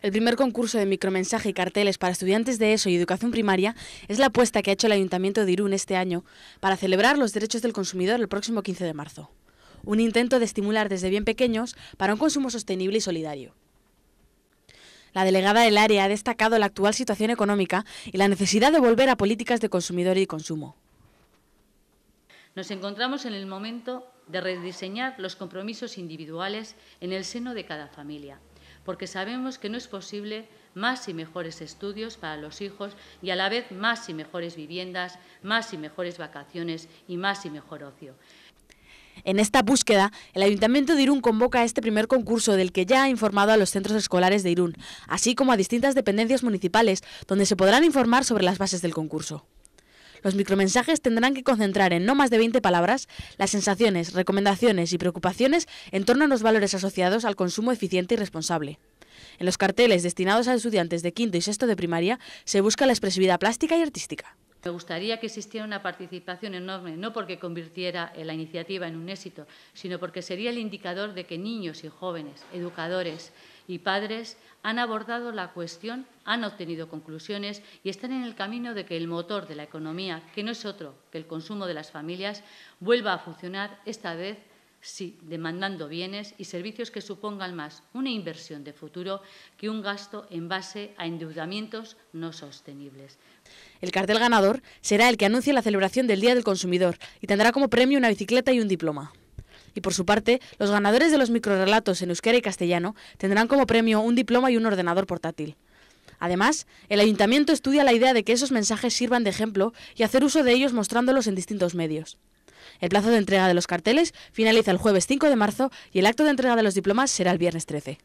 El primer concurso de micromensaje y carteles para estudiantes de ESO y educación primaria es la apuesta que ha hecho el Ayuntamiento de Irún este año para celebrar los derechos del consumidor el próximo 15 de marzo. Un intento de estimular desde bien pequeños para un consumo sostenible y solidario. La delegada del área ha destacado la actual situación económica y la necesidad de volver a políticas de consumidor y consumo. Nos encontramos en el momento de rediseñar los compromisos individuales en el seno de cada familia porque sabemos que no es posible más y mejores estudios para los hijos y a la vez más y mejores viviendas, más y mejores vacaciones y más y mejor ocio. En esta búsqueda, el Ayuntamiento de Irún convoca este primer concurso del que ya ha informado a los centros escolares de Irún, así como a distintas dependencias municipales, donde se podrán informar sobre las bases del concurso. Los micromensajes tendrán que concentrar en no más de 20 palabras las sensaciones, recomendaciones y preocupaciones en torno a los valores asociados al consumo eficiente y responsable. En los carteles destinados a estudiantes de quinto y sexto de primaria se busca la expresividad plástica y artística. Me gustaría que existiera una participación enorme, no porque convirtiera la iniciativa en un éxito, sino porque sería el indicador de que niños y jóvenes, educadores y padres han abordado la cuestión, han obtenido conclusiones y están en el camino de que el motor de la economía, que no es otro que el consumo de las familias, vuelva a funcionar esta vez sí, demandando bienes y servicios que supongan más una inversión de futuro que un gasto en base a endeudamientos no sostenibles. El cartel ganador será el que anuncie la celebración del Día del Consumidor y tendrá como premio una bicicleta y un diploma. Y por su parte, los ganadores de los microrelatos en euskera y castellano tendrán como premio un diploma y un ordenador portátil. Además, el ayuntamiento estudia la idea de que esos mensajes sirvan de ejemplo y hacer uso de ellos mostrándolos en distintos medios. El plazo de entrega de los carteles finaliza el jueves 5 de marzo y el acto de entrega de los diplomas será el viernes 13.